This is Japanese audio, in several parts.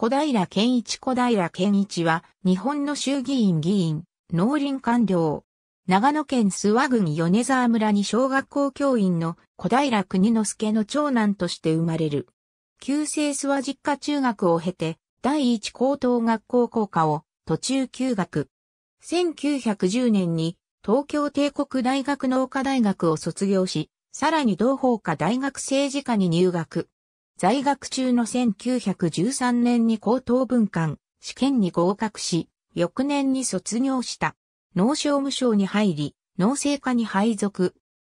小平健一小平健一は、日本の衆議院議員、農林官僚。長野県諏訪郡米沢村に小学校教員の小平国之助の長男として生まれる。旧制諏訪実家中学を経て、第一高等学校校科を途中休学。1910年に東京帝国大学農科大学を卒業し、さらに同法科大学政治科に入学。在学中の1913年に高等文官、試験に合格し、翌年に卒業した。農商務省に入り、農政課に配属。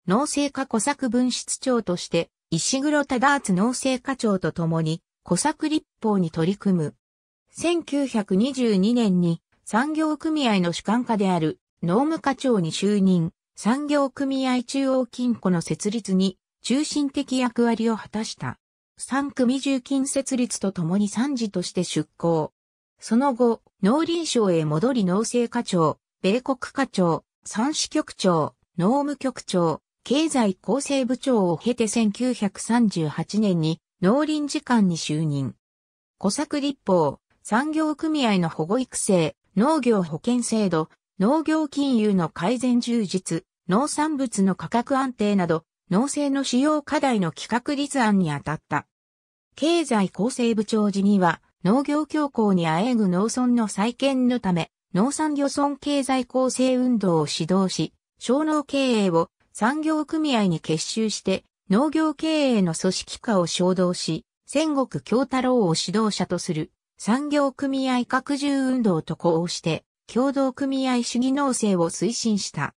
農政課小作分室長として、石黒忠厚農政課長と共に、小作立法に取り組む。1922年に産業組合の主管課である農務課長に就任、産業組合中央金庫の設立に中心的役割を果たした。三組重金設立とともに三次として出向。その後、農林省へ戻り農政課長、米国課長、産市局長、農務局長、経済厚生部長を経て1938年に農林次官に就任。小作立法、産業組合の保護育成、農業保険制度、農業金融の改善充実、農産物の価格安定など、農政の主要課題の企画立案に当たった。経済厚生部長時には、農業協行にあえぐ農村の再建のため、農産漁村経済構成運動を指導し、小農経営を産業組合に結集して、農業経営の組織化を衝動し、戦国京太郎を指導者とする産業組合拡充運動と呼応して、共同組合主義農政を推進した。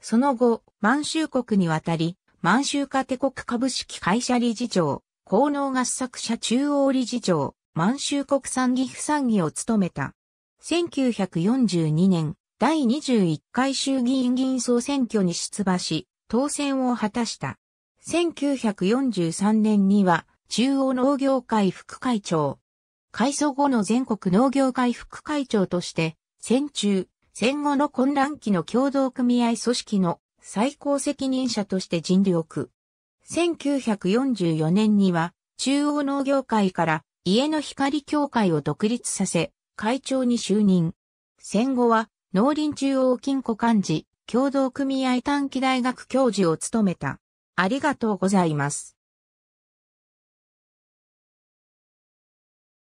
その後、満州国に渡り、満州家帝国株式会社理事長、高能合作社中央理事長、満州国産岐阜産議を務めた。1942年、第21回衆議院議員総選挙に出馬し、当選を果たした。1943年には、中央農業会副会長。改装後の全国農業会副会長として、戦中、戦後の混乱期の共同組合組織の最高責任者として尽力。1944年には中央農業会から家の光協会を独立させ、会長に就任。戦後は農林中央金庫幹事、協同組合短期大学教授を務めた。ありがとうございます。